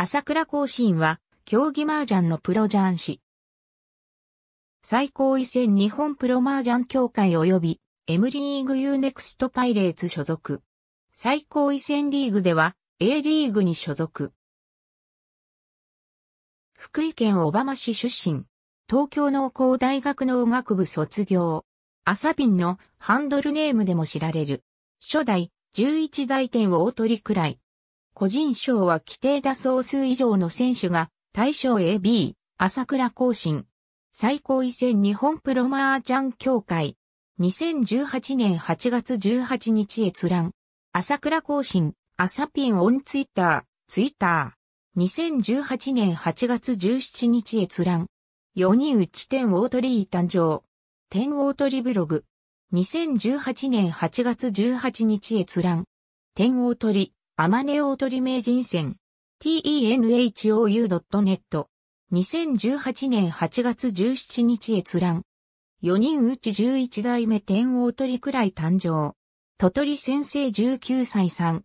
朝倉甲新は、競技麻雀のプロ雀士。最高位戦日本プロ麻雀協会及び、M リーグ U ネクストパイレーツ所属。最高位戦リーグでは、A リーグに所属。福井県小浜市出身。東京農工大学農学部卒業。朝瓶のハンドルネームでも知られる。初代、11代天を大りくらい。個人賞は規定打総数以上の選手が、対象 AB、朝倉更新。最高位戦日本プロマージャン協会。2018年8月18日閲覧。朝倉更新、朝ピンオンツイッター、ツイッター。2018年8月17日閲覧。4人内天王鳥居誕生。天王鳥ブログ。2018年8月18日閲覧。天王鳥。アマネオオトリ名人戦 tenhou.net 2018年8月17日閲覧4人うち11代目天王鳥くらい誕生トトリ先生19歳3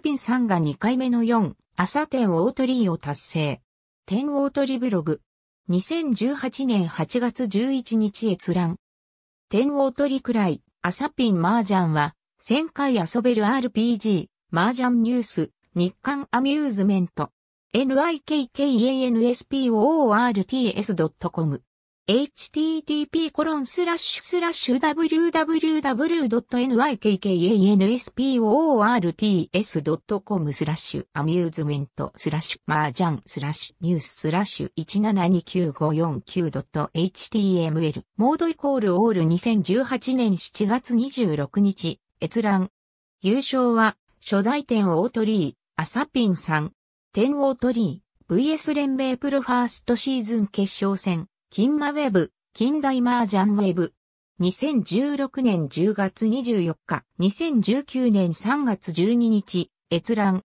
ピンさんが2回目の4アサ朝天王鳥を達成天王鳥ブログ2018年8月11日閲覧天王鳥くらいアサピンマージャンは1000回遊べる RPG 麻雀ニュース、日刊アミューズメント。nikkanspoorts.com http コロンスラッシュ www.nikkanspoorts.com スラッシュアミューズメントスラッシュマージャンスラッシュニューススラッシュ 172959.html モードイコールオール2018年7月26日閲覧優勝は初代天王鳥居、サピンさん。天王鳥居、VS 連盟プロファーストシーズン決勝戦、金馬ウェブ、近代マージャンウェブ。2016年10月24日、2019年3月12日、閲覧。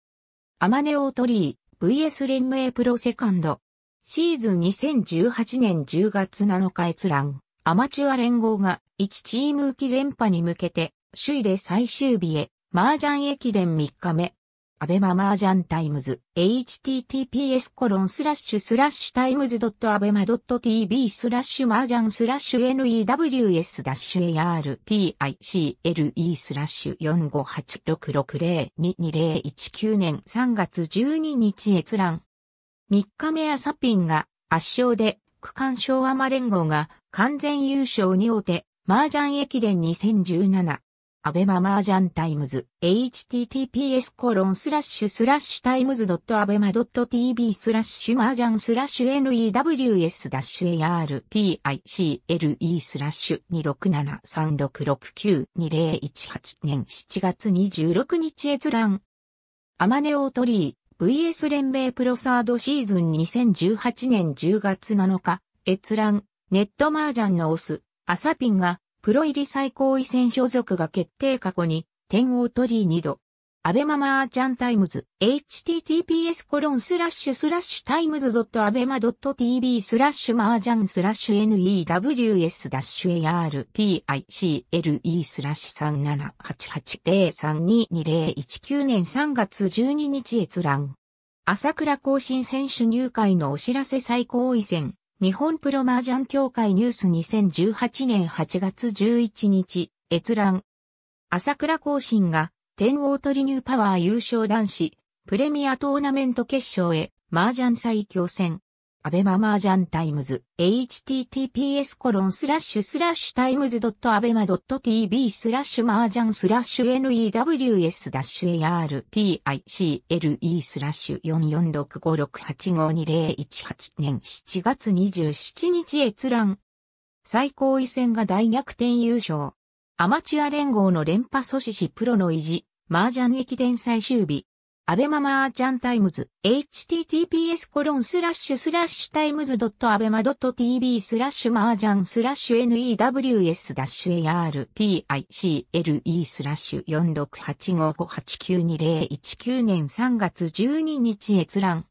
アマネオ鳥居、VS 連盟プロセカンド。シーズン2018年10月7日閲覧。アマチュア連合が1チーム浮き連覇に向けて、首位で最終日へ。麻雀駅伝3日目。アベマ麻雀タイムズ、https コロンスラッシュスラッシュタイムズ .abema.tv スラッシュ麻雀スラッシュ news-article スラッシュ45866022019年3月12日閲覧。3日目朝ピンが圧勝で区間賞アマ連合が完全優勝におて、ャン駅伝2017アベママージャンタイムズ、https コロンスラッシュスラッシュタイムズ .abema.tv スラッシュマージャンスラッシュ news-article スラッシュ26736692018年7月26日閲覧。アマネオートリー、VS 連盟プロサードシーズン2018年10月7日、閲覧、ネットマージャンのオス、アサピンが、プロ入り最高位戦所属が決定過去に、点を取り2度。アベママーチャンタイムズ、https コロンスラッシュスラッシュタイムズ a b e m t v スラッシュマージャンスラッシュ news-article スラッシュ37880322019年3月12日閲覧。朝倉更新選手入会のお知らせ最高位戦。日本プロ麻雀協会ニュース2018年8月11日、閲覧。朝倉更新が天王取ニューパワー優勝男子プレミアトーナメント決勝へ麻雀最強戦。アベママージャンタイムズ、https コロンスラッシュスラッシュタイムズ .abema.tv スラッシュマージャンスラッシュ news-article スラッシュ44656852018年7月27日閲覧。最高位戦が大逆転優勝。アマチュア連合の連覇阻止しプロの意地、マージャン駅伝最終日。アベママーチャンタイムズ、https コロンスラッシュスラッシュタイムズ .abema.tv スラッシュマージャンスラッシュ news-article スラッシュ46855892019年3月12日閲覧。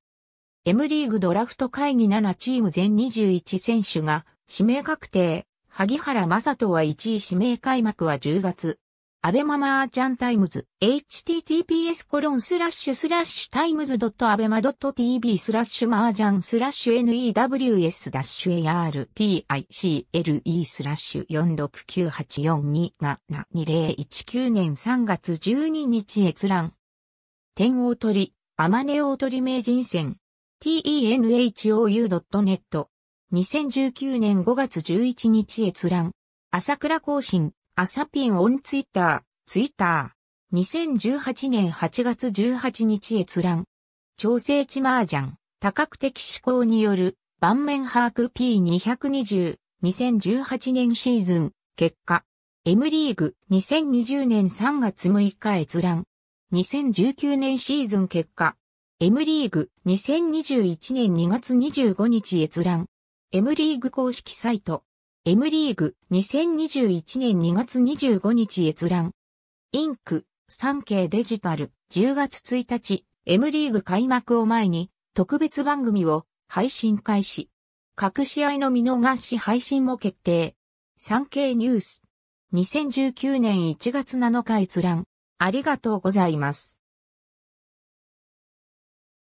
M リーグドラフト会議7チーム全21選手が指名確定。萩原正人は1位指名開幕は10月。アベママーチャンタイムズ、https コロンスラッシュスラッシュタイムズ .abema.tv スラッシュマージャンスラッシュ news-article スラッシュ46984272019年3月12日閲覧。天王鳥、アマネオ鳥名人戦。tenhou.net。2019年5月11日閲覧。朝倉更新。アサピンオンツイッター、ツイッター。2018年8月18日閲覧。調整値麻雀、多角的思考による、盤面把握 P220、2018年シーズン、結果。M リーグ、2020年3月6日閲覧。2019年シーズン結果。M リーグ、2021年2月25日閲覧。M リーグ公式サイト。M リーグ2021年2月25日閲覧。インク、産経デジタル10月1日 M リーグ開幕を前に特別番組を配信開始。各試合の見逃し配信も決定。産経ニュース2019年1月7日閲覧。ありがとうございます。